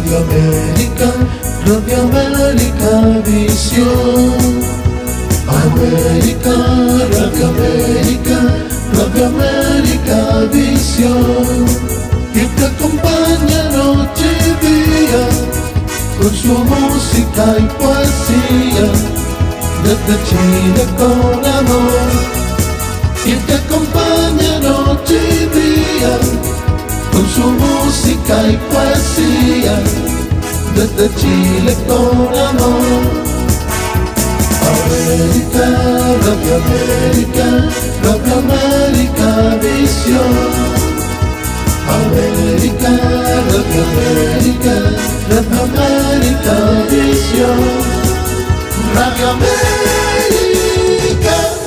Radio América, Radio América Visión. América, Radio América, Radio América Visión. Y te acompaña noche y día con su música y poesía. Desde Chile con amor. Y te acompaña noche y día con su música y poesía, desde Chile con amor. América, Radio América, Radio América Visión. América, Radio América, Radio América Visión. Radio América.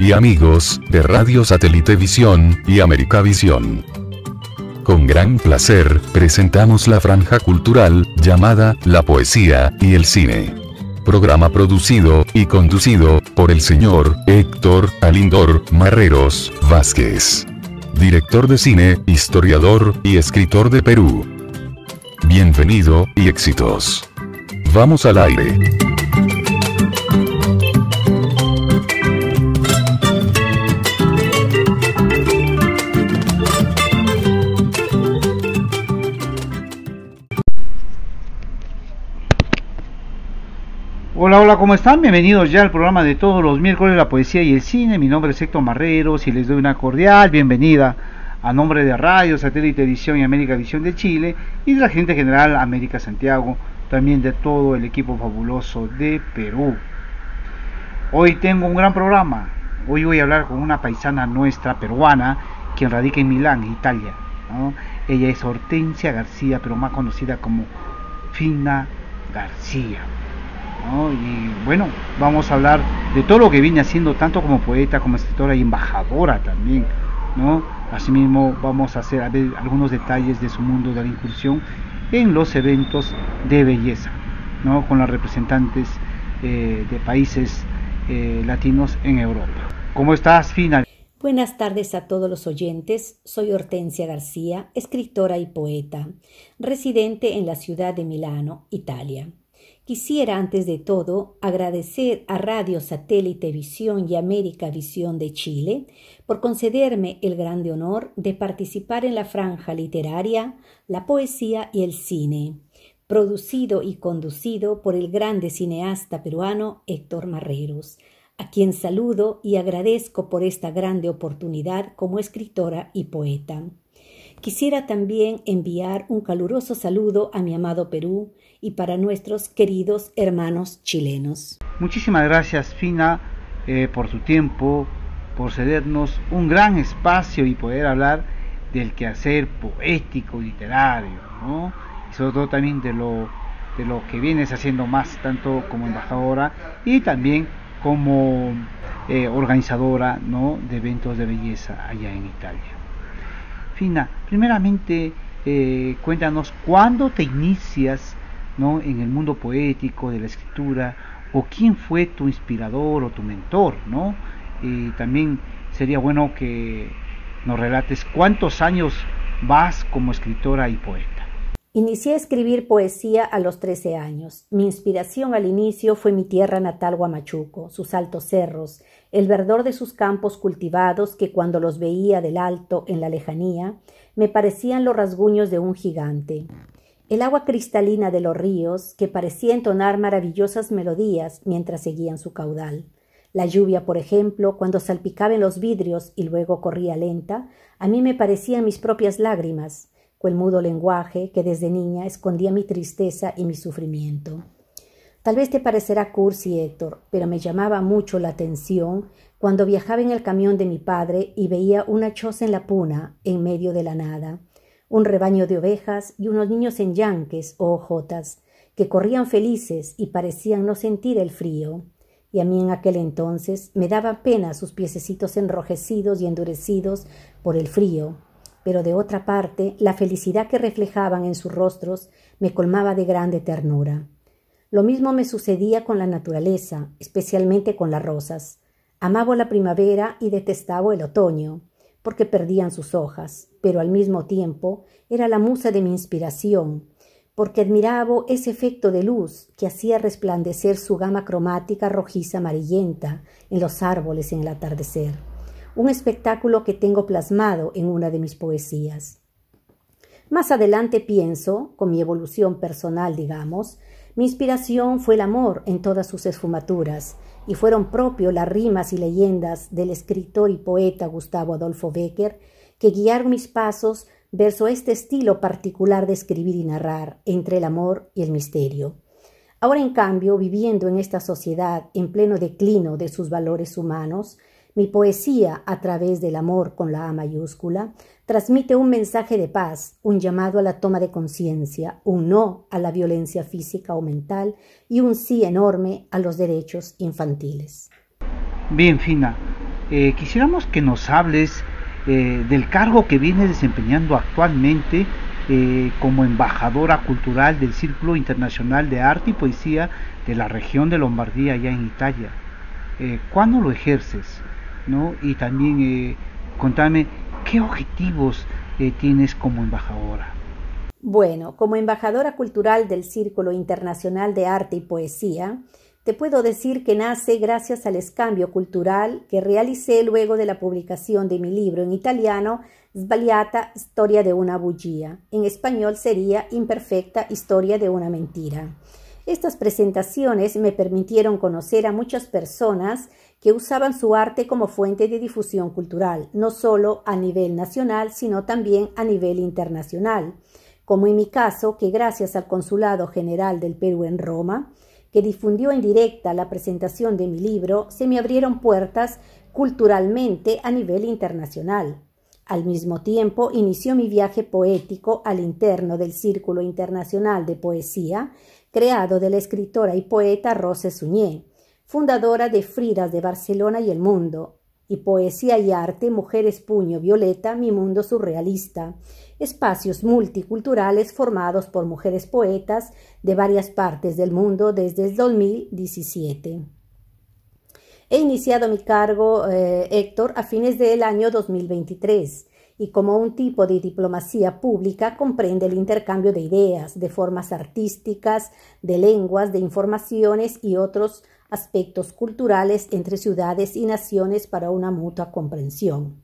y amigos de Radio Satélite Visión y América Visión. Con gran placer presentamos la franja cultural llamada La Poesía y el Cine. Programa producido y conducido por el señor Héctor Alindor Marreros Vázquez. Director de cine, historiador y escritor de Perú. Bienvenido y éxitos. Vamos al aire. Hola, hola, ¿cómo están? Bienvenidos ya al programa de todos los miércoles La Poesía y el Cine. Mi nombre es Héctor Marreros y les doy una cordial bienvenida a nombre de Radio Satélite Edición y América Visión de Chile y de la gente general América Santiago, también de todo el equipo fabuloso de Perú. Hoy tengo un gran programa. Hoy voy a hablar con una paisana nuestra peruana quien radica en Milán, Italia. Ella es Hortensia García, pero más conocida como Fina García. Y bueno, vamos a hablar de todo lo que viene haciendo, tanto como poeta, como escritora y embajadora también, ¿no? Asimismo, vamos a hacer ver algunos detalles de su mundo de la incursión en los eventos de belleza, ¿no? Con las representantes eh, de países eh, latinos en Europa. ¿Cómo estás, Fina? Buenas tardes a todos los oyentes. Soy Hortensia García, escritora y poeta, residente en la ciudad de Milano, Italia. Quisiera antes de todo agradecer a Radio Satélite Visión y América Visión de Chile por concederme el grande honor de participar en la franja literaria, la poesía y el cine, producido y conducido por el grande cineasta peruano Héctor Marreros, a quien saludo y agradezco por esta grande oportunidad como escritora y poeta. Quisiera también enviar un caluroso saludo a mi amado Perú, y para nuestros queridos hermanos chilenos. Muchísimas gracias Fina eh, por su tiempo, por cedernos un gran espacio y poder hablar del quehacer poético, literario, ¿no? y sobre todo también de lo, de lo que vienes haciendo más, tanto como embajadora y también como eh, organizadora ¿no? de eventos de belleza allá en Italia. Fina, primeramente eh, cuéntanos cuándo te inicias en el mundo poético, de la escritura, o quién fue tu inspirador o tu mentor, ¿no? Y también sería bueno que nos relates cuántos años vas como escritora y poeta. Inicié a escribir poesía a los 13 años. Mi inspiración al inicio fue mi tierra natal Huamachuco, sus altos cerros, el verdor de sus campos cultivados que cuando los veía del alto en la lejanía me parecían los rasguños de un gigante. El agua cristalina de los ríos, que parecía entonar maravillosas melodías mientras seguían su caudal. La lluvia, por ejemplo, cuando salpicaba en los vidrios y luego corría lenta, a mí me parecían mis propias lágrimas, el mudo lenguaje que desde niña escondía mi tristeza y mi sufrimiento. Tal vez te parecerá cursi, Héctor, pero me llamaba mucho la atención cuando viajaba en el camión de mi padre y veía una choza en la puna, en medio de la nada un rebaño de ovejas y unos niños en yanques o ojotas, que corrían felices y parecían no sentir el frío, y a mí en aquel entonces me daban pena sus piececitos enrojecidos y endurecidos por el frío, pero de otra parte la felicidad que reflejaban en sus rostros me colmaba de grande ternura. Lo mismo me sucedía con la naturaleza, especialmente con las rosas. Amaba la primavera y detestaba el otoño, porque perdían sus hojas pero al mismo tiempo era la musa de mi inspiración, porque admiraba ese efecto de luz que hacía resplandecer su gama cromática rojiza amarillenta en los árboles en el atardecer, un espectáculo que tengo plasmado en una de mis poesías. Más adelante pienso, con mi evolución personal, digamos, mi inspiración fue el amor en todas sus esfumaturas, y fueron propio las rimas y leyendas del escritor y poeta Gustavo Adolfo Becker, que guiaron mis pasos verso este estilo particular de escribir y narrar entre el amor y el misterio. Ahora, en cambio, viviendo en esta sociedad en pleno declino de sus valores humanos, mi poesía, a través del amor con la A mayúscula, transmite un mensaje de paz, un llamado a la toma de conciencia, un no a la violencia física o mental y un sí enorme a los derechos infantiles. Bien, Fina, eh, quisiéramos que nos hables eh, del cargo que viene desempeñando actualmente eh, como embajadora cultural del Círculo Internacional de Arte y Poesía de la región de Lombardía, allá en Italia. Eh, ¿Cuándo lo ejerces? Y también contame qué objetivos tienes como embajadora. Bueno, como embajadora cultural del Círculo Internacional de Arte y Poesía, te puedo decir que nace gracias al escambio cultural que realicé luego de la publicación de mi libro en italiano Svaliata, historia de una bullía. En español sería Imperfecta, historia de una mentira. Estas presentaciones me permitieron conocer a muchas personas que usaban su arte como fuente de difusión cultural, no solo a nivel nacional, sino también a nivel internacional, como en mi caso, que gracias al Consulado General del Perú en Roma, que difundió en directa la presentación de mi libro, se me abrieron puertas culturalmente a nivel internacional. Al mismo tiempo, inició mi viaje poético al interno del Círculo Internacional de Poesía, creado de la escritora y poeta Rose Suñé, fundadora de Fridas de Barcelona y el Mundo, y Poesía y Arte, Mujeres Puño Violeta, Mi Mundo Surrealista, espacios multiculturales formados por mujeres poetas de varias partes del mundo desde el 2017. He iniciado mi cargo, eh, Héctor, a fines del año 2023 y como un tipo de diplomacia pública comprende el intercambio de ideas, de formas artísticas, de lenguas, de informaciones y otros aspectos culturales entre ciudades y naciones para una mutua comprensión.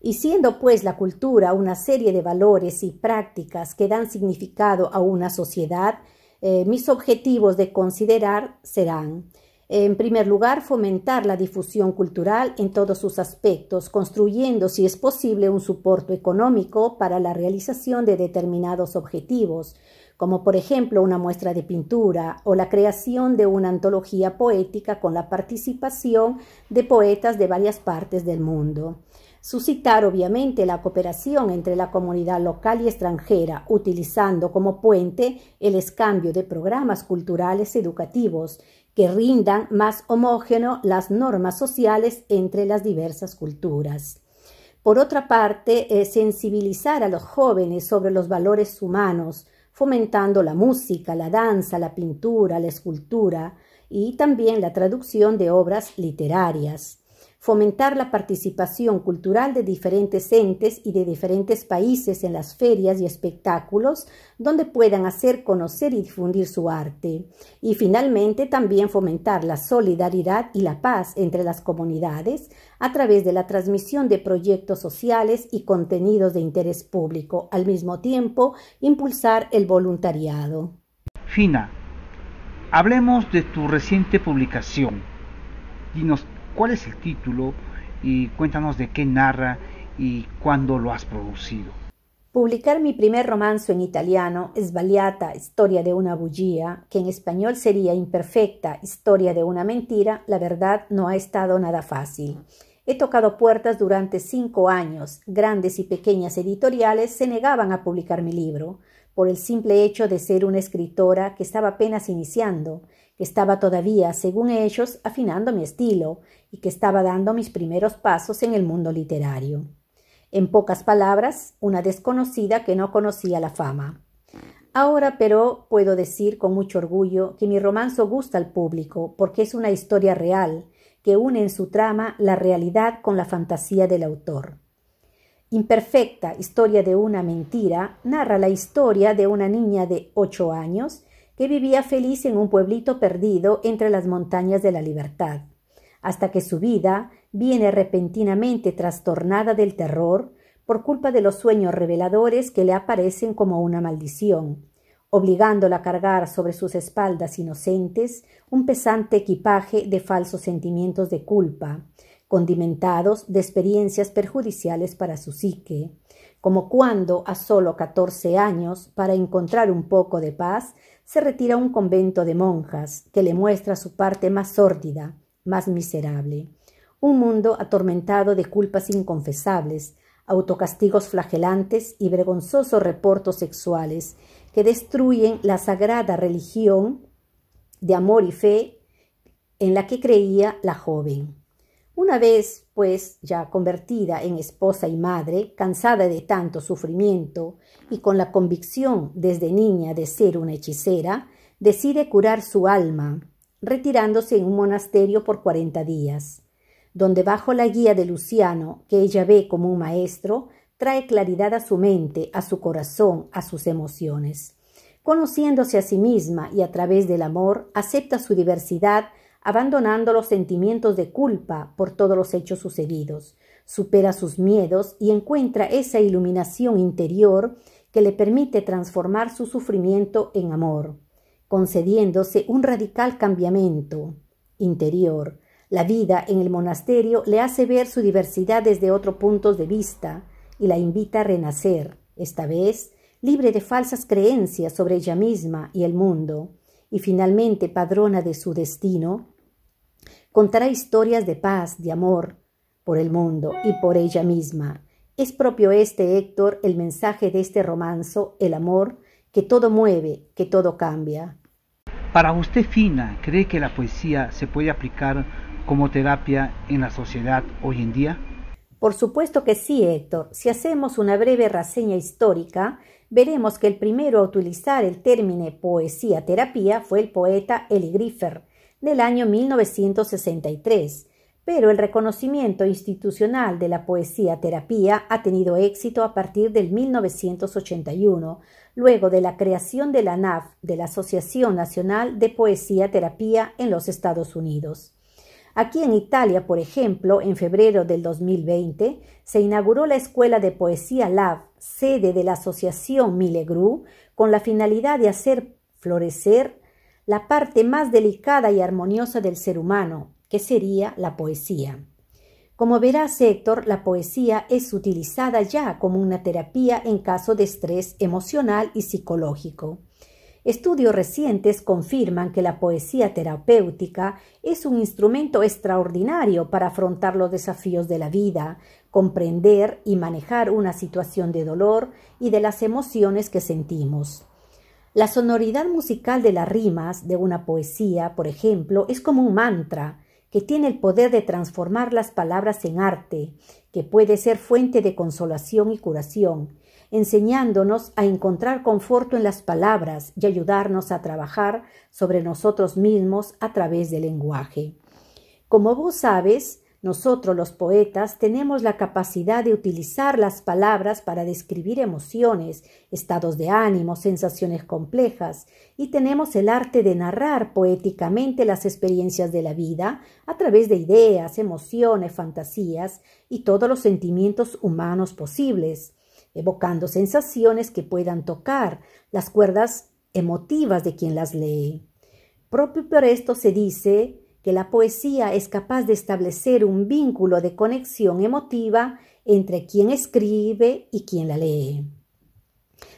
Y siendo pues la cultura una serie de valores y prácticas que dan significado a una sociedad, eh, mis objetivos de considerar serán, en primer lugar, fomentar la difusión cultural en todos sus aspectos, construyendo, si es posible, un soporte económico para la realización de determinados objetivos, como por ejemplo una muestra de pintura o la creación de una antología poética con la participación de poetas de varias partes del mundo. Suscitar obviamente la cooperación entre la comunidad local y extranjera, utilizando como puente el escambio de programas culturales educativos que rindan más homógeno las normas sociales entre las diversas culturas. Por otra parte, eh, sensibilizar a los jóvenes sobre los valores humanos, fomentando la música, la danza, la pintura, la escultura y también la traducción de obras literarias fomentar la participación cultural de diferentes entes y de diferentes países en las ferias y espectáculos donde puedan hacer conocer y difundir su arte, y finalmente también fomentar la solidaridad y la paz entre las comunidades a través de la transmisión de proyectos sociales y contenidos de interés público, al mismo tiempo impulsar el voluntariado. Fina, hablemos de tu reciente publicación. Dinos cuál es el título y cuéntanos de qué narra y cuándo lo has producido. Publicar mi primer romance en italiano, Sbagliata, Historia de una bullía, que en español sería Imperfecta, Historia de una mentira, la verdad no ha estado nada fácil. He tocado puertas durante cinco años. Grandes y pequeñas editoriales se negaban a publicar mi libro, por el simple hecho de ser una escritora que estaba apenas iniciando que estaba todavía, según ellos, afinando mi estilo y que estaba dando mis primeros pasos en el mundo literario. En pocas palabras, una desconocida que no conocía la fama. Ahora, pero, puedo decir con mucho orgullo que mi romanzo gusta al público porque es una historia real que une en su trama la realidad con la fantasía del autor. Imperfecta historia de una mentira narra la historia de una niña de ocho años que vivía feliz en un pueblito perdido entre las montañas de la libertad, hasta que su vida viene repentinamente trastornada del terror por culpa de los sueños reveladores que le aparecen como una maldición, obligándola a cargar sobre sus espaldas inocentes un pesante equipaje de falsos sentimientos de culpa, condimentados de experiencias perjudiciales para su psique, como cuando a solo catorce años, para encontrar un poco de paz, se retira a un convento de monjas que le muestra su parte más sórdida, más miserable. Un mundo atormentado de culpas inconfesables, autocastigos flagelantes y vergonzosos reportos sexuales que destruyen la sagrada religión de amor y fe en la que creía la joven. Una vez, pues, ya convertida en esposa y madre, cansada de tanto sufrimiento y con la convicción desde niña de ser una hechicera, decide curar su alma, retirándose en un monasterio por cuarenta días, donde bajo la guía de Luciano, que ella ve como un maestro, trae claridad a su mente, a su corazón, a sus emociones. Conociéndose a sí misma y a través del amor, acepta su diversidad abandonando los sentimientos de culpa por todos los hechos sucedidos, supera sus miedos y encuentra esa iluminación interior que le permite transformar su sufrimiento en amor, concediéndose un radical cambiamento interior. La vida en el monasterio le hace ver su diversidad desde otro punto de vista y la invita a renacer, esta vez libre de falsas creencias sobre ella misma y el mundo, y finalmente padrona de su destino, Contará historias de paz, de amor, por el mundo y por ella misma. Es propio este, Héctor, el mensaje de este romanzo, el amor, que todo mueve, que todo cambia. Para usted, Fina, ¿cree que la poesía se puede aplicar como terapia en la sociedad hoy en día? Por supuesto que sí, Héctor. Si hacemos una breve reseña histórica, veremos que el primero a utilizar el término poesía-terapia fue el poeta Eli Griffith del año 1963, pero el reconocimiento institucional de la poesía terapia ha tenido éxito a partir del 1981, luego de la creación de la NAF, de la Asociación Nacional de Poesía Terapia en los Estados Unidos. Aquí en Italia, por ejemplo, en febrero del 2020 se inauguró la Escuela de Poesía LAB, sede de la Asociación Milegru, con la finalidad de hacer florecer la parte más delicada y armoniosa del ser humano, que sería la poesía. Como verás, Héctor, la poesía es utilizada ya como una terapia en caso de estrés emocional y psicológico. Estudios recientes confirman que la poesía terapéutica es un instrumento extraordinario para afrontar los desafíos de la vida, comprender y manejar una situación de dolor y de las emociones que sentimos. La sonoridad musical de las rimas de una poesía, por ejemplo, es como un mantra que tiene el poder de transformar las palabras en arte, que puede ser fuente de consolación y curación, enseñándonos a encontrar conforto en las palabras y ayudarnos a trabajar sobre nosotros mismos a través del lenguaje. Como vos sabes, nosotros los poetas tenemos la capacidad de utilizar las palabras para describir emociones, estados de ánimo, sensaciones complejas, y tenemos el arte de narrar poéticamente las experiencias de la vida a través de ideas, emociones, fantasías y todos los sentimientos humanos posibles, evocando sensaciones que puedan tocar las cuerdas emotivas de quien las lee. Propio por esto se dice que la poesía es capaz de establecer un vínculo de conexión emotiva entre quien escribe y quien la lee.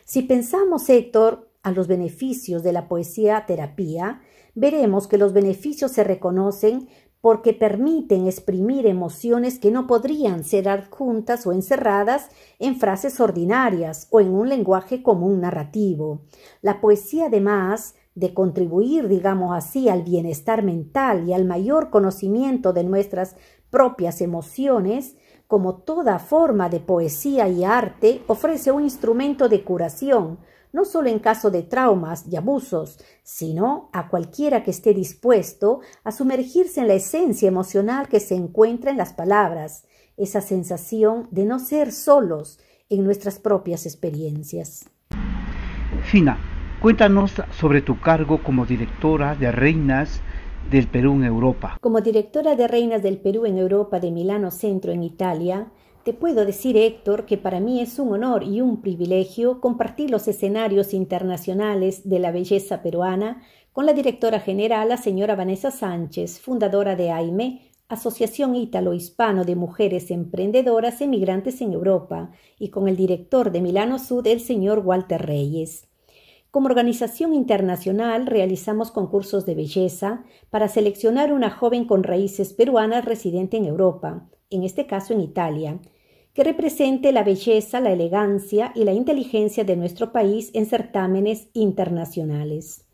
Si pensamos, Héctor, a los beneficios de la poesía terapia, veremos que los beneficios se reconocen porque permiten exprimir emociones que no podrían ser adjuntas o encerradas en frases ordinarias o en un lenguaje común narrativo. La poesía además de contribuir, digamos así, al bienestar mental y al mayor conocimiento de nuestras propias emociones, como toda forma de poesía y arte, ofrece un instrumento de curación, no solo en caso de traumas y abusos, sino a cualquiera que esté dispuesto a sumergirse en la esencia emocional que se encuentra en las palabras, esa sensación de no ser solos en nuestras propias experiencias. Fina. Cuéntanos sobre tu cargo como directora de Reinas del Perú en Europa. Como directora de Reinas del Perú en Europa de Milano Centro en Italia, te puedo decir, Héctor, que para mí es un honor y un privilegio compartir los escenarios internacionales de la belleza peruana con la directora general, la señora Vanessa Sánchez, fundadora de AIME, Asociación Ítalo-Hispano de Mujeres Emprendedoras Emigrantes en Europa, y con el director de Milano Sud, el señor Walter Reyes. Como organización internacional realizamos concursos de belleza para seleccionar una joven con raíces peruanas residente en Europa, en este caso en Italia, que represente la belleza, la elegancia y la inteligencia de nuestro país en certámenes internacionales.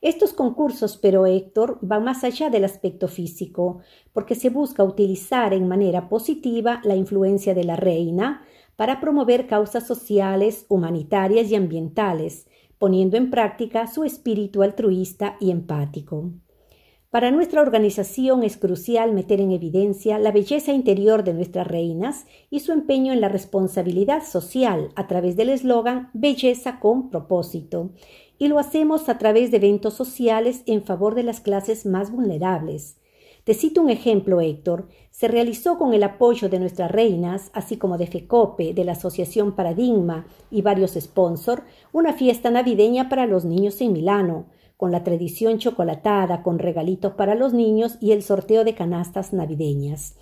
Estos concursos, pero Héctor, van más allá del aspecto físico, porque se busca utilizar en manera positiva la influencia de la reina para promover causas sociales, humanitarias y ambientales, poniendo en práctica su espíritu altruista y empático. Para nuestra organización es crucial meter en evidencia la belleza interior de nuestras reinas y su empeño en la responsabilidad social a través del eslogan Belleza con propósito. Y lo hacemos a través de eventos sociales en favor de las clases más vulnerables, te cito un ejemplo, Héctor. Se realizó con el apoyo de nuestras reinas, así como de FECOPE, de la Asociación Paradigma y varios sponsors, una fiesta navideña para los niños en Milano, con la tradición chocolatada, con regalitos para los niños y el sorteo de canastas navideñas.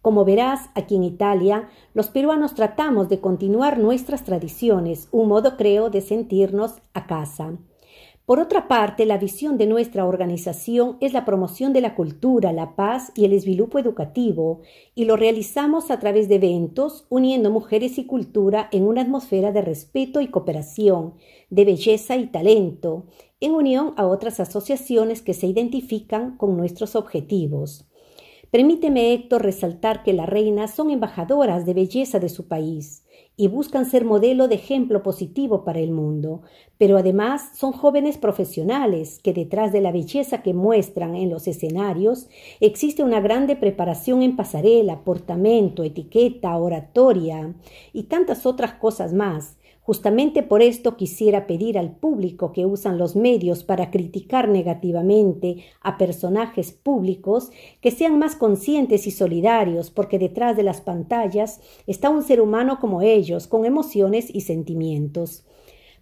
Como verás, aquí en Italia, los peruanos tratamos de continuar nuestras tradiciones, un modo creo de sentirnos a casa. Por otra parte, la visión de nuestra organización es la promoción de la cultura, la paz y el esvilupo educativo, y lo realizamos a través de eventos uniendo mujeres y cultura en una atmósfera de respeto y cooperación, de belleza y talento, en unión a otras asociaciones que se identifican con nuestros objetivos. Permíteme, Héctor, resaltar que las reinas son embajadoras de belleza de su país y buscan ser modelo de ejemplo positivo para el mundo, pero además son jóvenes profesionales que detrás de la belleza que muestran en los escenarios existe una grande preparación en pasarela, portamento, etiqueta, oratoria y tantas otras cosas más Justamente por esto quisiera pedir al público que usan los medios para criticar negativamente a personajes públicos que sean más conscientes y solidarios porque detrás de las pantallas está un ser humano como ellos, con emociones y sentimientos.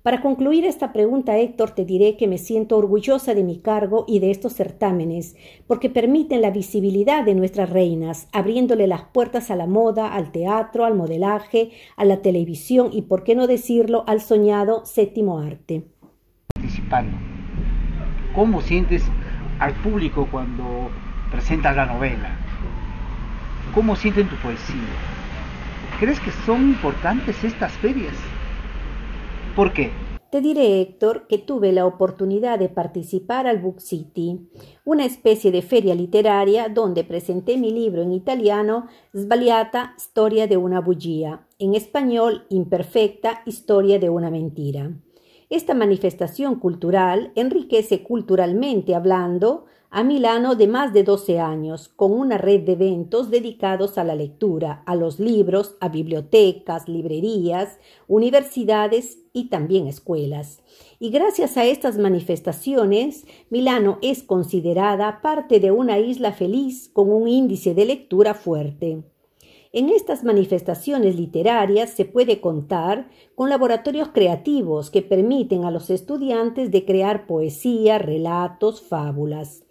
Para concluir esta pregunta, Héctor, te diré que me siento orgullosa de mi cargo y de estos certámenes, porque permiten la visibilidad de nuestras reinas, abriéndole las puertas a la moda, al teatro, al modelaje, a la televisión y, por qué no decirlo, al soñado séptimo arte. Participando, ¿cómo sientes al público cuando presentas la novela? ¿Cómo sienten tu poesía? ¿Crees que son importantes estas ferias? Te diré, Héctor, que tuve la oportunidad de participar al Book City, una especie de feria literaria donde presenté mi libro en italiano Sbagliata, Historia de una bullía, en español Imperfecta, Historia de una mentira. Esta manifestación cultural enriquece culturalmente hablando a Milano de más de 12 años, con una red de eventos dedicados a la lectura, a los libros, a bibliotecas, librerías, universidades y también escuelas. Y gracias a estas manifestaciones, Milano es considerada parte de una isla feliz con un índice de lectura fuerte. En estas manifestaciones literarias se puede contar con laboratorios creativos que permiten a los estudiantes de crear poesía, relatos, fábulas.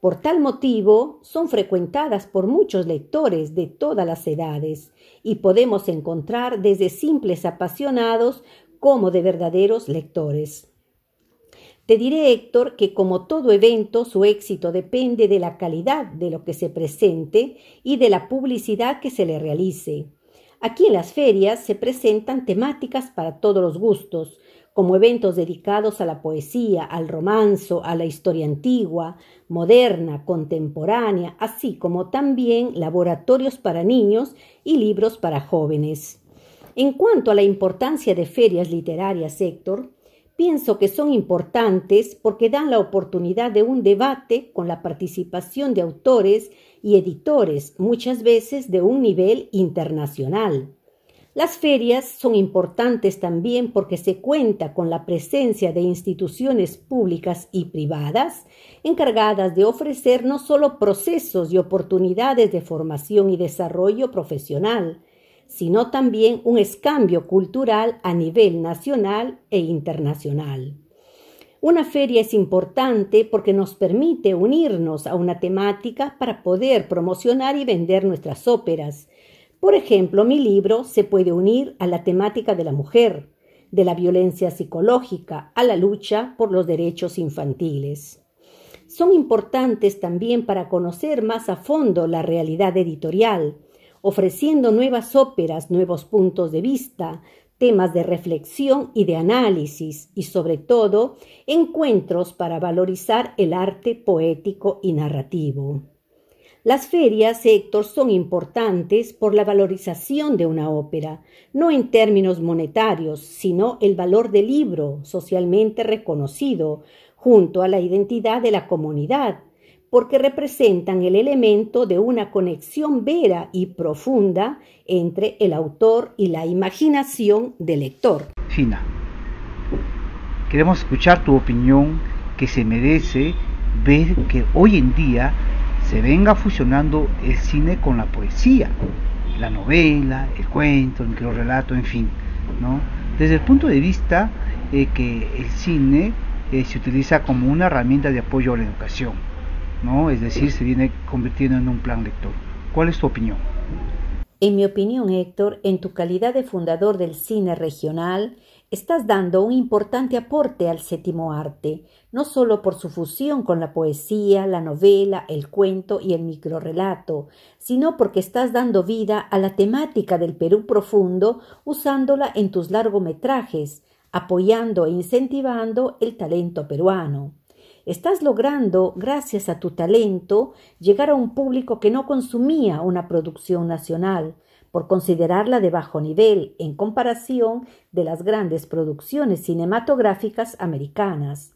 Por tal motivo, son frecuentadas por muchos lectores de todas las edades y podemos encontrar desde simples apasionados como de verdaderos lectores. Te diré, Héctor, que como todo evento, su éxito depende de la calidad de lo que se presente y de la publicidad que se le realice. Aquí en las ferias se presentan temáticas para todos los gustos, como eventos dedicados a la poesía, al romanzo, a la historia antigua, moderna, contemporánea, así como también laboratorios para niños y libros para jóvenes. En cuanto a la importancia de ferias literarias, Héctor, pienso que son importantes porque dan la oportunidad de un debate con la participación de autores y editores, muchas veces de un nivel internacional. Las ferias son importantes también porque se cuenta con la presencia de instituciones públicas y privadas encargadas de ofrecer no solo procesos y oportunidades de formación y desarrollo profesional, sino también un escambio cultural a nivel nacional e internacional. Una feria es importante porque nos permite unirnos a una temática para poder promocionar y vender nuestras óperas, por ejemplo, mi libro se puede unir a la temática de la mujer, de la violencia psicológica, a la lucha por los derechos infantiles. Son importantes también para conocer más a fondo la realidad editorial, ofreciendo nuevas óperas, nuevos puntos de vista, temas de reflexión y de análisis, y sobre todo encuentros para valorizar el arte poético y narrativo. Las ferias, Héctor, son importantes por la valorización de una ópera, no en términos monetarios, sino el valor del libro, socialmente reconocido, junto a la identidad de la comunidad, porque representan el elemento de una conexión vera y profunda entre el autor y la imaginación del lector. Gina, queremos escuchar tu opinión que se merece ver que hoy en día se venga fusionando el cine con la poesía, la novela, el cuento, el relato, en fin. ¿no? Desde el punto de vista eh, que el cine eh, se utiliza como una herramienta de apoyo a la educación, ¿no? es decir, se viene convirtiendo en un plan lector. ¿Cuál es tu opinión? En mi opinión, Héctor, en tu calidad de fundador del cine regional, Estás dando un importante aporte al séptimo arte, no solo por su fusión con la poesía, la novela, el cuento y el microrelato, sino porque estás dando vida a la temática del Perú profundo usándola en tus largometrajes, apoyando e incentivando el talento peruano. Estás logrando, gracias a tu talento, llegar a un público que no consumía una producción nacional, por considerarla de bajo nivel en comparación de las grandes producciones cinematográficas americanas.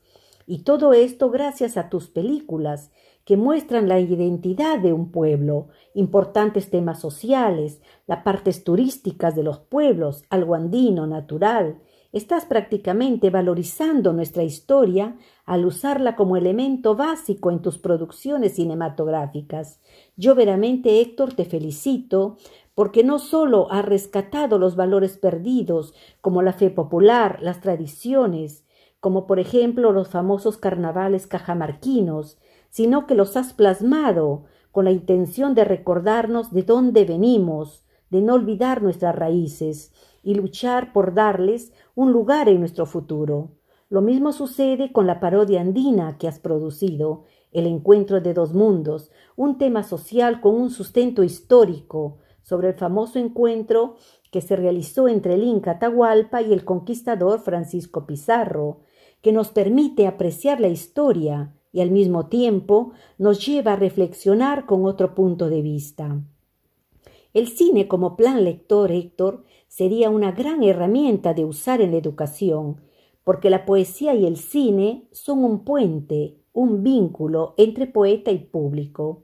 Y todo esto gracias a tus películas, que muestran la identidad de un pueblo, importantes temas sociales, las partes turísticas de los pueblos, algo andino, natural. Estás prácticamente valorizando nuestra historia al usarla como elemento básico en tus producciones cinematográficas. Yo veramente, Héctor, te felicito porque no solo has rescatado los valores perdidos, como la fe popular, las tradiciones, como por ejemplo los famosos carnavales cajamarquinos, sino que los has plasmado con la intención de recordarnos de dónde venimos, de no olvidar nuestras raíces y luchar por darles un lugar en nuestro futuro. Lo mismo sucede con la parodia andina que has producido, El encuentro de dos mundos, un tema social con un sustento histórico, sobre el famoso encuentro que se realizó entre el Inca Atahualpa y el conquistador Francisco Pizarro, que nos permite apreciar la historia y al mismo tiempo nos lleva a reflexionar con otro punto de vista. El cine como plan lector, Héctor, sería una gran herramienta de usar en la educación, porque la poesía y el cine son un puente, un vínculo entre poeta y público.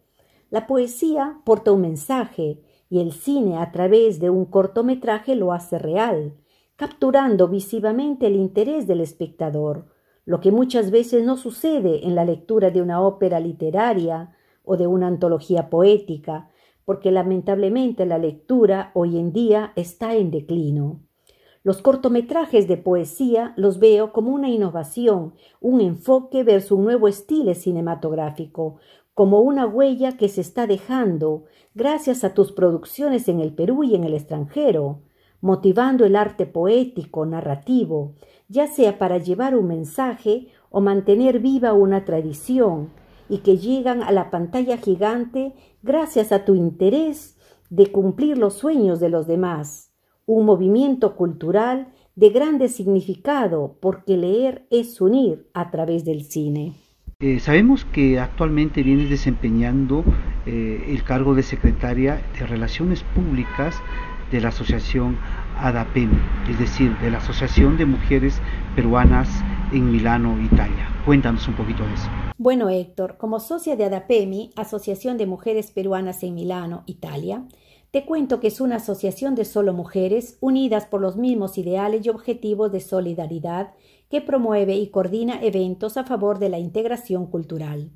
La poesía porta un mensaje, y el cine a través de un cortometraje lo hace real, capturando visivamente el interés del espectador, lo que muchas veces no sucede en la lectura de una ópera literaria o de una antología poética, porque lamentablemente la lectura hoy en día está en declino. Los cortometrajes de poesía los veo como una innovación, un enfoque verso un nuevo estilo cinematográfico, como una huella que se está dejando gracias a tus producciones en el Perú y en el extranjero, motivando el arte poético, narrativo, ya sea para llevar un mensaje o mantener viva una tradición, y que llegan a la pantalla gigante gracias a tu interés de cumplir los sueños de los demás, un movimiento cultural de grande significado porque leer es unir a través del cine. Eh, sabemos que actualmente vienes desempeñando eh, el cargo de secretaria de Relaciones Públicas de la Asociación Adapemi, es decir, de la Asociación de Mujeres Peruanas en Milano, Italia. Cuéntanos un poquito de eso. Bueno, Héctor, como socia de ADAPEMI, Asociación de Mujeres Peruanas en Milano, Italia, te cuento que es una asociación de solo mujeres unidas por los mismos ideales y objetivos de solidaridad que promueve y coordina eventos a favor de la integración cultural.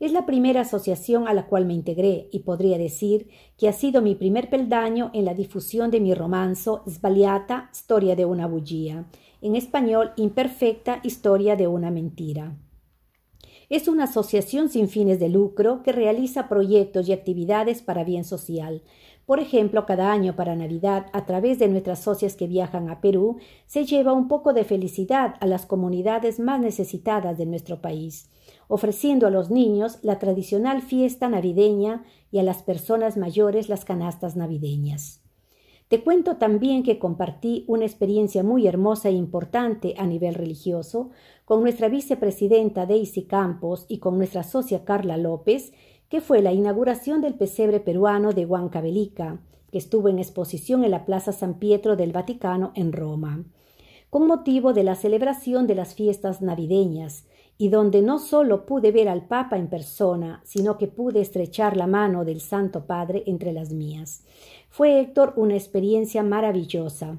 Es la primera asociación a la cual me integré y podría decir que ha sido mi primer peldaño en la difusión de mi romanzo *Svaliata* historia de una bullía, en español Imperfecta, Historia de una mentira. Es una asociación sin fines de lucro que realiza proyectos y actividades para bien social, por ejemplo, cada año para Navidad, a través de nuestras socias que viajan a Perú, se lleva un poco de felicidad a las comunidades más necesitadas de nuestro país, ofreciendo a los niños la tradicional fiesta navideña y a las personas mayores las canastas navideñas. Te cuento también que compartí una experiencia muy hermosa e importante a nivel religioso con nuestra vicepresidenta Daisy Campos y con nuestra socia Carla López, que fue la inauguración del pesebre peruano de Huancavelica, que estuvo en exposición en la Plaza San Pietro del Vaticano en Roma, con motivo de la celebración de las fiestas navideñas, y donde no solo pude ver al Papa en persona, sino que pude estrechar la mano del Santo Padre entre las mías. Fue, Héctor, una experiencia maravillosa.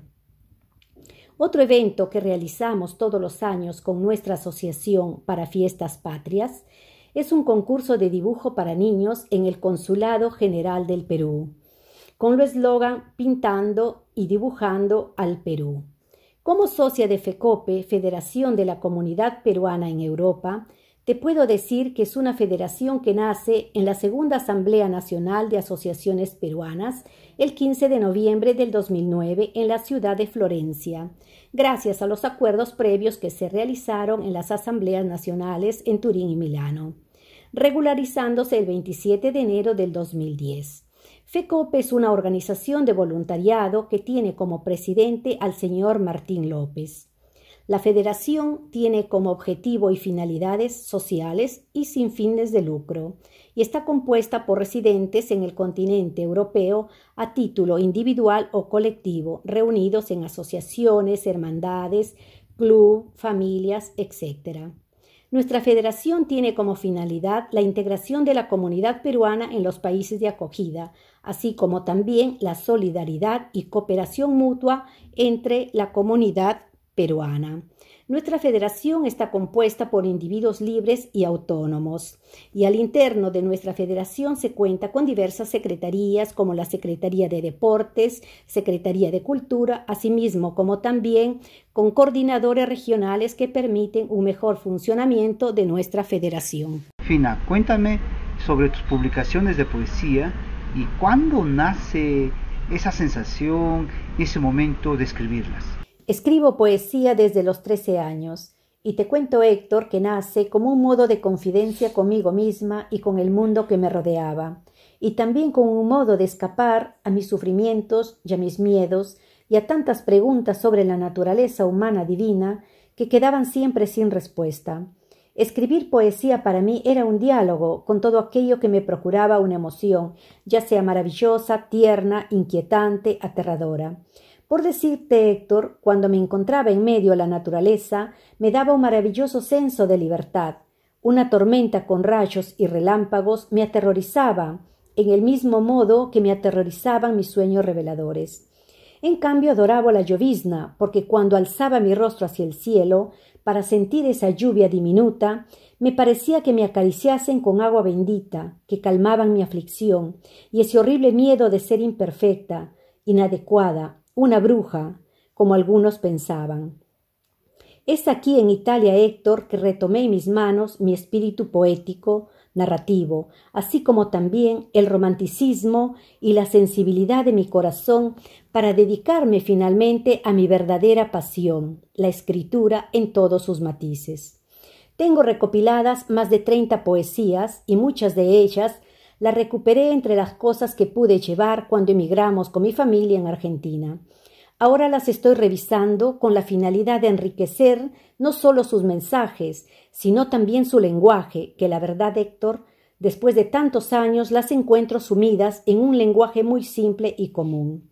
Otro evento que realizamos todos los años con nuestra asociación para fiestas patrias es un concurso de dibujo para niños en el Consulado General del Perú, con el eslogan Pintando y Dibujando al Perú. Como socia de FECOPE, Federación de la Comunidad Peruana en Europa, te puedo decir que es una federación que nace en la Segunda Asamblea Nacional de Asociaciones Peruanas el 15 de noviembre del 2009 en la ciudad de Florencia, gracias a los acuerdos previos que se realizaron en las asambleas nacionales en Turín y Milano regularizándose el 27 de enero del 2010. FECOP es una organización de voluntariado que tiene como presidente al señor Martín López. La federación tiene como objetivo y finalidades sociales y sin fines de lucro, y está compuesta por residentes en el continente europeo a título individual o colectivo, reunidos en asociaciones, hermandades, club, familias, etc. Nuestra federación tiene como finalidad la integración de la comunidad peruana en los países de acogida, así como también la solidaridad y cooperación mutua entre la comunidad peruana. Nuestra federación está compuesta por individuos libres y autónomos, y al interno de nuestra federación se cuenta con diversas secretarías como la Secretaría de Deportes, Secretaría de Cultura, asimismo como también con coordinadores regionales que permiten un mejor funcionamiento de nuestra federación. Fina, cuéntame sobre tus publicaciones de poesía y cuándo nace esa sensación, ese momento de escribirlas. Escribo poesía desde los trece años, y te cuento, Héctor, que nace como un modo de confidencia conmigo misma y con el mundo que me rodeaba, y también como un modo de escapar a mis sufrimientos y a mis miedos y a tantas preguntas sobre la naturaleza humana divina que quedaban siempre sin respuesta. Escribir poesía para mí era un diálogo con todo aquello que me procuraba una emoción, ya sea maravillosa, tierna, inquietante, aterradora. Por decirte, Héctor, cuando me encontraba en medio de la naturaleza, me daba un maravilloso senso de libertad. Una tormenta con rayos y relámpagos me aterrorizaba, en el mismo modo que me aterrorizaban mis sueños reveladores. En cambio adoraba la llovizna, porque cuando alzaba mi rostro hacia el cielo, para sentir esa lluvia diminuta, me parecía que me acariciasen con agua bendita, que calmaban mi aflicción, y ese horrible miedo de ser imperfecta, inadecuada, una bruja, como algunos pensaban. Es aquí en Italia, Héctor, que retomé en mis manos mi espíritu poético, narrativo, así como también el romanticismo y la sensibilidad de mi corazón para dedicarme finalmente a mi verdadera pasión, la escritura en todos sus matices. Tengo recopiladas más de treinta poesías y muchas de ellas la recuperé entre las cosas que pude llevar cuando emigramos con mi familia en Argentina. Ahora las estoy revisando con la finalidad de enriquecer no solo sus mensajes, sino también su lenguaje, que la verdad, Héctor, después de tantos años las encuentro sumidas en un lenguaje muy simple y común.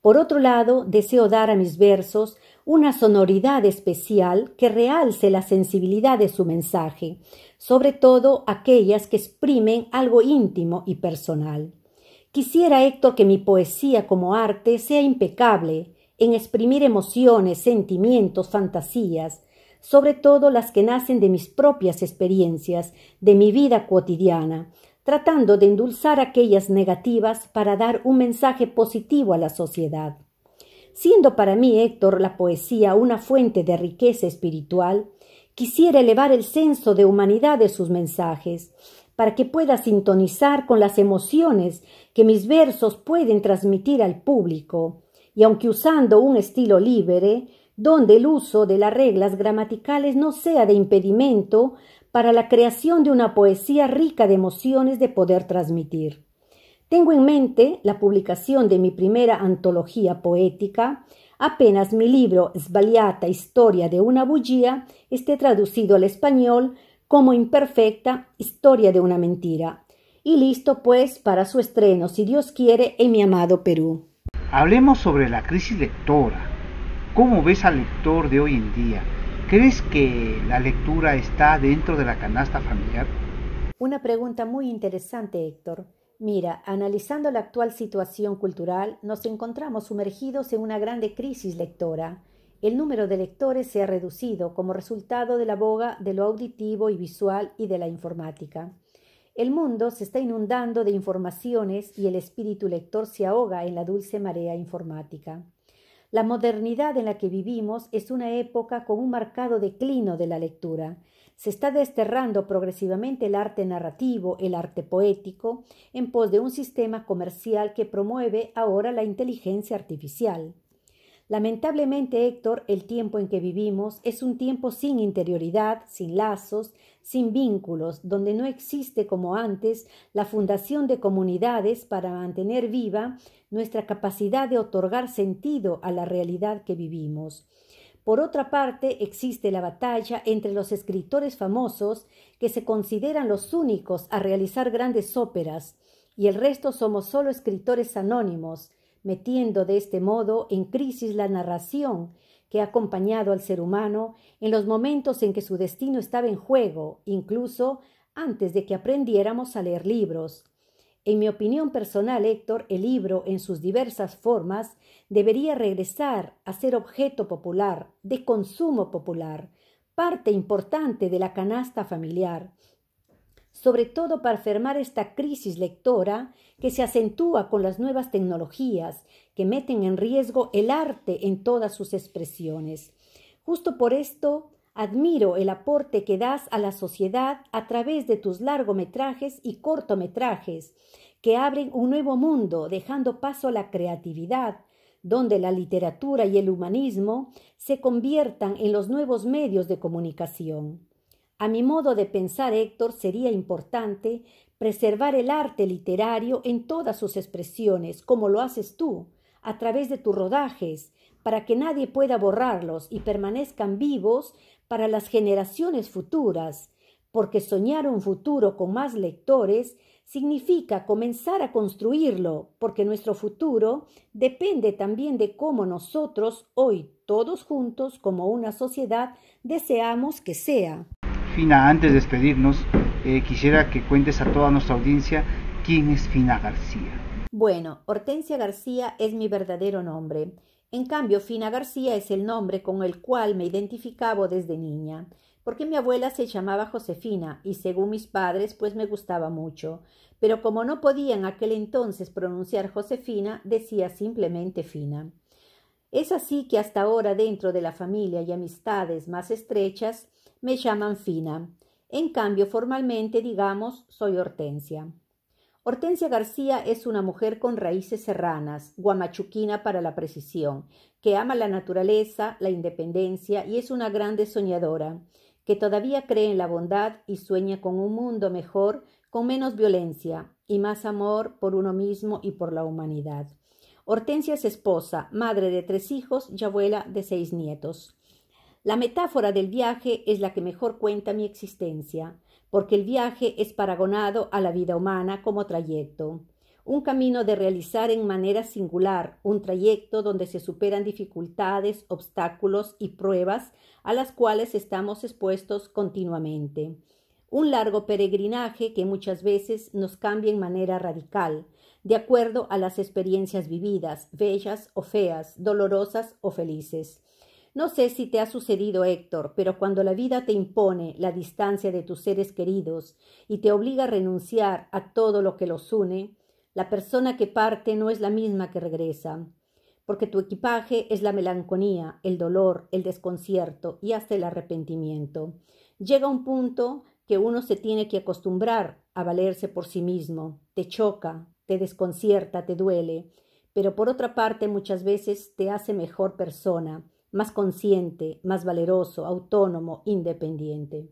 Por otro lado, deseo dar a mis versos una sonoridad especial que realce la sensibilidad de su mensaje, sobre todo aquellas que exprimen algo íntimo y personal. Quisiera, Héctor, que mi poesía como arte sea impecable en exprimir emociones, sentimientos, fantasías, sobre todo las que nacen de mis propias experiencias, de mi vida cotidiana, tratando de endulzar aquellas negativas para dar un mensaje positivo a la sociedad. Siendo para mí, Héctor, la poesía una fuente de riqueza espiritual, quisiera elevar el senso de humanidad de sus mensajes, para que pueda sintonizar con las emociones que mis versos pueden transmitir al público, y aunque usando un estilo libre, donde el uso de las reglas gramaticales no sea de impedimento para la creación de una poesía rica de emociones de poder transmitir. Tengo en mente la publicación de mi primera antología poética. Apenas mi libro *Svaliata Historia de una bullía esté traducido al español como imperfecta Historia de una mentira. Y listo pues para su estreno, si Dios quiere, en mi amado Perú. Hablemos sobre la crisis lectora. ¿Cómo ves al lector de hoy en día? ¿Crees que la lectura está dentro de la canasta familiar? Una pregunta muy interesante, Héctor. Mira, analizando la actual situación cultural, nos encontramos sumergidos en una grande crisis lectora. El número de lectores se ha reducido como resultado de la boga de lo auditivo y visual y de la informática. El mundo se está inundando de informaciones y el espíritu lector se ahoga en la dulce marea informática. La modernidad en la que vivimos es una época con un marcado declino de la lectura, se está desterrando progresivamente el arte narrativo, el arte poético, en pos de un sistema comercial que promueve ahora la inteligencia artificial. Lamentablemente, Héctor, el tiempo en que vivimos es un tiempo sin interioridad, sin lazos, sin vínculos, donde no existe como antes la fundación de comunidades para mantener viva nuestra capacidad de otorgar sentido a la realidad que vivimos. Por otra parte, existe la batalla entre los escritores famosos, que se consideran los únicos a realizar grandes óperas, y el resto somos solo escritores anónimos, metiendo de este modo en crisis la narración que ha acompañado al ser humano en los momentos en que su destino estaba en juego, incluso antes de que aprendiéramos a leer libros. En mi opinión personal, Héctor, el libro, en sus diversas formas, debería regresar a ser objeto popular, de consumo popular, parte importante de la canasta familiar, sobre todo para fermar esta crisis lectora que se acentúa con las nuevas tecnologías que meten en riesgo el arte en todas sus expresiones. Justo por esto, Admiro el aporte que das a la sociedad a través de tus largometrajes y cortometrajes, que abren un nuevo mundo, dejando paso a la creatividad, donde la literatura y el humanismo se conviertan en los nuevos medios de comunicación. A mi modo de pensar, Héctor, sería importante preservar el arte literario en todas sus expresiones, como lo haces tú, a través de tus rodajes, para que nadie pueda borrarlos y permanezcan vivos para las generaciones futuras, porque soñar un futuro con más lectores significa comenzar a construirlo, porque nuestro futuro depende también de cómo nosotros hoy, todos juntos, como una sociedad, deseamos que sea. Fina, antes de despedirnos, eh, quisiera que cuentes a toda nuestra audiencia quién es Fina García. Bueno, Hortensia García es mi verdadero nombre. En cambio, Fina García es el nombre con el cual me identificaba desde niña, porque mi abuela se llamaba Josefina y según mis padres pues me gustaba mucho, pero como no podía en aquel entonces pronunciar Josefina, decía simplemente Fina. Es así que hasta ahora dentro de la familia y amistades más estrechas me llaman Fina. En cambio, formalmente digamos, soy Hortensia. Hortensia García es una mujer con raíces serranas, guamachuquina para la precisión, que ama la naturaleza, la independencia y es una grande soñadora, que todavía cree en la bondad y sueña con un mundo mejor, con menos violencia y más amor por uno mismo y por la humanidad. Hortensia es esposa, madre de tres hijos y abuela de seis nietos. La metáfora del viaje es la que mejor cuenta mi existencia porque el viaje es paragonado a la vida humana como trayecto. Un camino de realizar en manera singular, un trayecto donde se superan dificultades, obstáculos y pruebas a las cuales estamos expuestos continuamente. Un largo peregrinaje que muchas veces nos cambia en manera radical, de acuerdo a las experiencias vividas, bellas o feas, dolorosas o felices. No sé si te ha sucedido, Héctor, pero cuando la vida te impone la distancia de tus seres queridos y te obliga a renunciar a todo lo que los une, la persona que parte no es la misma que regresa, porque tu equipaje es la melancolía, el dolor, el desconcierto y hasta el arrepentimiento. Llega un punto que uno se tiene que acostumbrar a valerse por sí mismo, te choca, te desconcierta, te duele, pero por otra parte muchas veces te hace mejor persona, más consciente, más valeroso, autónomo, independiente.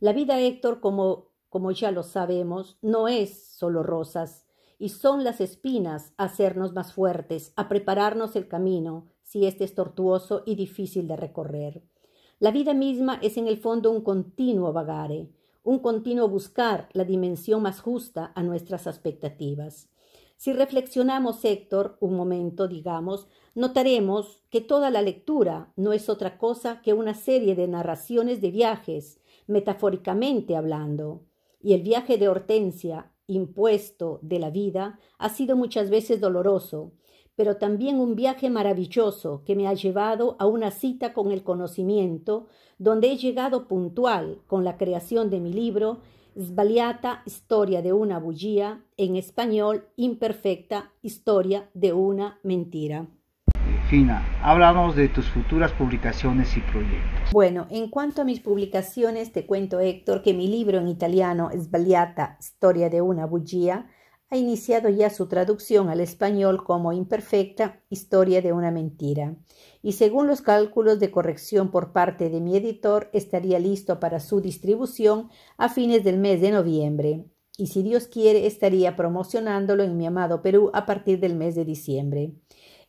La vida, Héctor, como, como ya lo sabemos, no es solo rosas, y son las espinas a hacernos más fuertes, a prepararnos el camino, si este es tortuoso y difícil de recorrer. La vida misma es en el fondo un continuo vagare, un continuo buscar la dimensión más justa a nuestras expectativas. Si reflexionamos, Héctor, un momento, digamos, notaremos que toda la lectura no es otra cosa que una serie de narraciones de viajes, metafóricamente hablando, y el viaje de Hortensia, impuesto de la vida, ha sido muchas veces doloroso, pero también un viaje maravilloso que me ha llevado a una cita con el conocimiento, donde he llegado puntual con la creación de mi libro Svaliata, historia de una bullía, en español, imperfecta, historia de una mentira. Fina, háblanos de tus futuras publicaciones y proyectos. Bueno, en cuanto a mis publicaciones, te cuento, Héctor, que mi libro en italiano, Sbagliata, Historia de una Bullía, ha iniciado ya su traducción al español como Imperfecta, Historia de una mentira. Y según los cálculos de corrección por parte de mi editor, estaría listo para su distribución a fines del mes de noviembre. Y si Dios quiere, estaría promocionándolo en mi amado Perú a partir del mes de diciembre.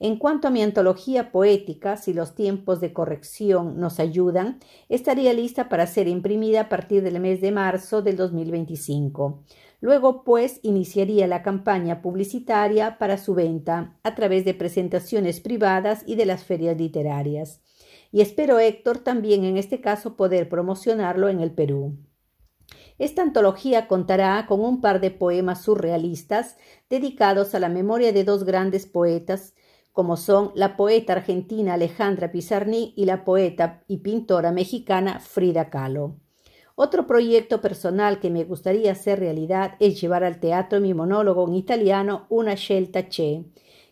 En cuanto a mi antología poética, si los tiempos de corrección nos ayudan, estaría lista para ser imprimida a partir del mes de marzo del 2025. Luego, pues, iniciaría la campaña publicitaria para su venta a través de presentaciones privadas y de las ferias literarias. Y espero, Héctor, también en este caso poder promocionarlo en el Perú. Esta antología contará con un par de poemas surrealistas dedicados a la memoria de dos grandes poetas como son la poeta argentina Alejandra Pizarnik y la poeta y pintora mexicana Frida Kahlo. Otro proyecto personal que me gustaría hacer realidad es llevar al teatro mi monólogo en italiano Una scelta che,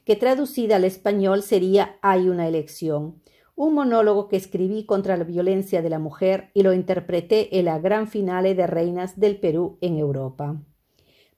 que traducida al español sería Hay una elección. Un monólogo que escribí contra la violencia de la mujer y lo interpreté en la gran finale de Reinas del Perú en Europa.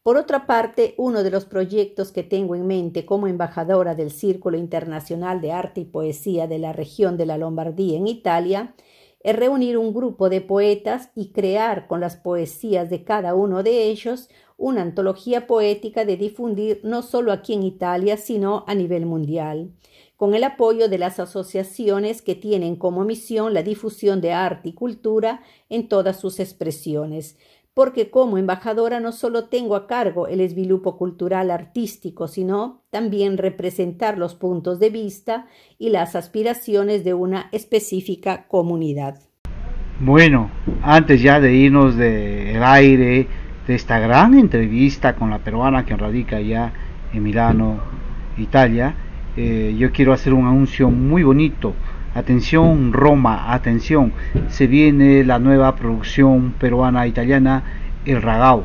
Por otra parte, uno de los proyectos que tengo en mente como embajadora del Círculo Internacional de Arte y Poesía de la región de la Lombardía en Italia es reunir un grupo de poetas y crear con las poesías de cada uno de ellos una antología poética de difundir no solo aquí en Italia, sino a nivel mundial, con el apoyo de las asociaciones que tienen como misión la difusión de arte y cultura en todas sus expresiones, porque como embajadora no solo tengo a cargo el esvilupo cultural artístico, sino también representar los puntos de vista y las aspiraciones de una específica comunidad. Bueno, antes ya de irnos del aire de esta gran entrevista con la peruana que radica ya en Milano, Italia, eh, yo quiero hacer un anuncio muy bonito Atención Roma, atención, se viene la nueva producción peruana-italiana e El Ragao,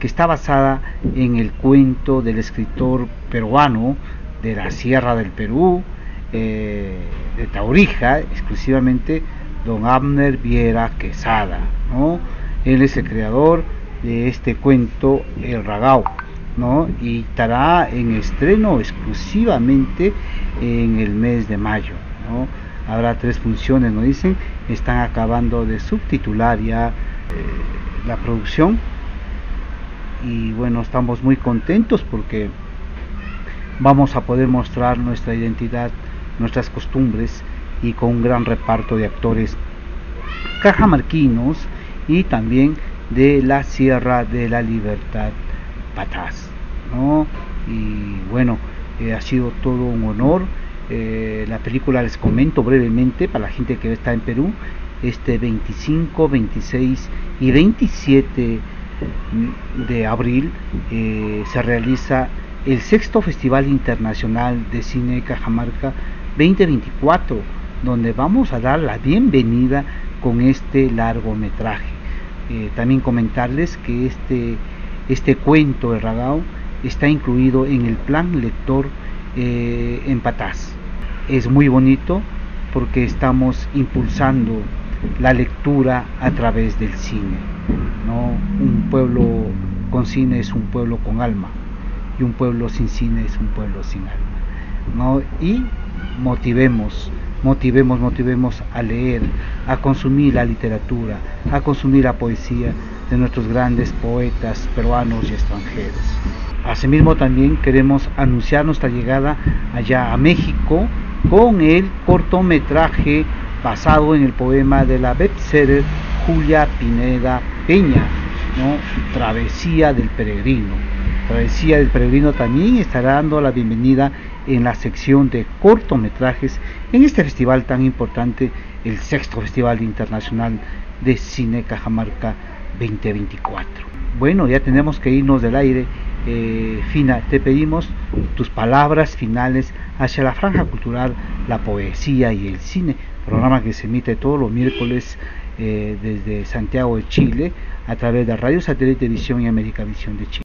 que está basada en el cuento del escritor peruano de la Sierra del Perú, eh, de Taurija, exclusivamente don Abner Viera Quesada. ¿no? Él es el creador de este cuento El Ragao. ¿no? y estará en estreno exclusivamente en el mes de mayo. ¿no? habrá tres funciones, nos dicen, están acabando de subtitular ya eh, la producción y bueno, estamos muy contentos porque vamos a poder mostrar nuestra identidad, nuestras costumbres y con un gran reparto de actores cajamarquinos y también de la Sierra de la Libertad patas, ¿no? Y bueno, eh, ha sido todo un honor eh, la película les comento brevemente para la gente que está en Perú este 25 26 y 27 de abril eh, se realiza el sexto festival internacional de cine Cajamarca 2024 donde vamos a dar la bienvenida con este largometraje eh, también comentarles que este este cuento de Ragao está incluido en el plan lector en es muy bonito porque estamos impulsando la lectura a través del cine. ¿no? Un pueblo con cine es un pueblo con alma y un pueblo sin cine es un pueblo sin alma. Y motivemos, motivemos, motivemos a leer, a consumir la literatura, a consumir la poesía de nuestros grandes poetas peruanos y extranjeros. Asimismo también queremos anunciar nuestra llegada allá a México con el cortometraje basado en el poema de la bestseller Julia Pineda Peña, ¿no? Travesía del Peregrino. Travesía del Peregrino también estará dando la bienvenida en la sección de cortometrajes en este festival tan importante, el sexto Festival Internacional de Cine Cajamarca 2024. Bueno, ya tenemos que irnos del aire eh, fina, te pedimos tus palabras finales hacia la franja cultural, la poesía y el cine, programa que se emite todos los miércoles eh, desde Santiago de Chile a través de Radio Satélite Visión y América Visión de Chile.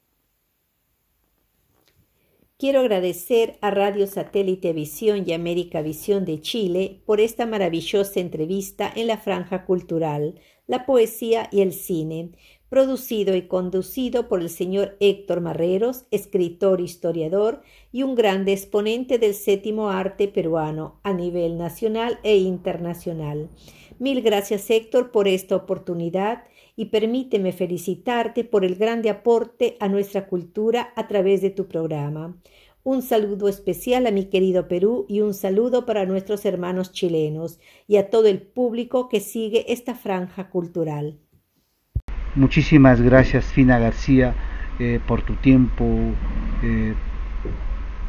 Quiero agradecer a Radio Satélite Visión y América Visión de Chile por esta maravillosa entrevista en la franja cultural, la poesía y el cine producido y conducido por el señor Héctor Marreros, escritor, historiador y un grande exponente del séptimo arte peruano a nivel nacional e internacional. Mil gracias Héctor por esta oportunidad y permíteme felicitarte por el grande aporte a nuestra cultura a través de tu programa. Un saludo especial a mi querido Perú y un saludo para nuestros hermanos chilenos y a todo el público que sigue esta franja cultural. Muchísimas gracias Fina García eh, por tu tiempo, eh,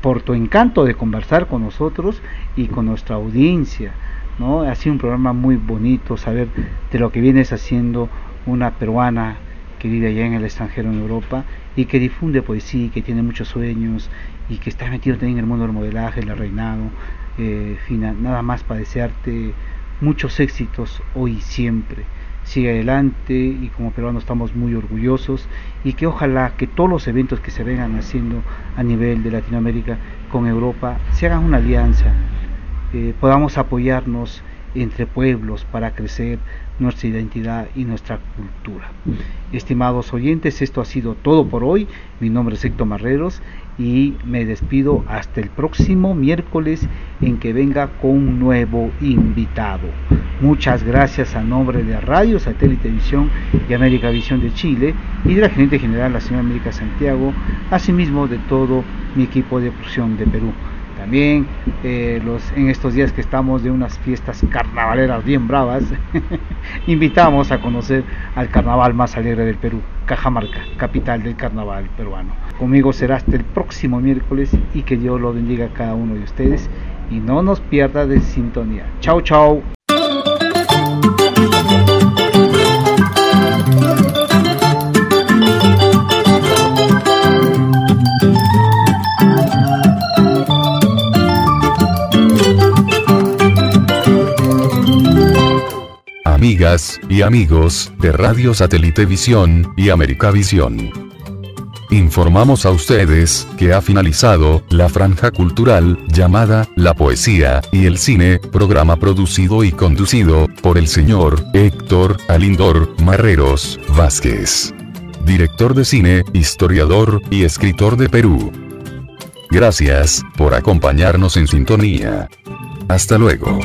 por tu encanto de conversar con nosotros y con nuestra audiencia. ¿no? Ha sido un programa muy bonito saber de lo que vienes haciendo una peruana que vive allá en el extranjero en Europa y que difunde poesía y que tiene muchos sueños y que está metido también en el mundo del modelaje, el reinado. Eh, Fina, nada más para desearte muchos éxitos hoy y siempre sigue adelante y como peruanos estamos muy orgullosos y que ojalá que todos los eventos que se vengan haciendo a nivel de Latinoamérica con Europa se hagan una alianza, eh, podamos apoyarnos entre pueblos para crecer nuestra identidad y nuestra cultura. Mm. Estimados oyentes, esto ha sido todo por hoy. Mi nombre es Héctor Marreros y me despido hasta el próximo miércoles en que venga con un nuevo invitado. Muchas gracias a nombre de Radio Satélite Visión y América Visión de Chile y de la gerente general, la señora América Santiago, asimismo de todo mi equipo de producción de Perú. También eh, los, en estos días que estamos de unas fiestas carnavaleras bien bravas, invitamos a conocer al carnaval más alegre del Perú, Cajamarca, capital del carnaval peruano. Conmigo será hasta el próximo miércoles y que Dios lo bendiga a cada uno de ustedes y no nos pierda de sintonía. Chao, chao. Amigas y amigos de Radio Satélite Visión y América Visión informamos a ustedes que ha finalizado la franja cultural llamada La Poesía y el Cine, programa producido y conducido por el señor Héctor Alindor Marreros Vázquez. Director de cine, historiador y escritor de Perú. Gracias por acompañarnos en sintonía. Hasta luego.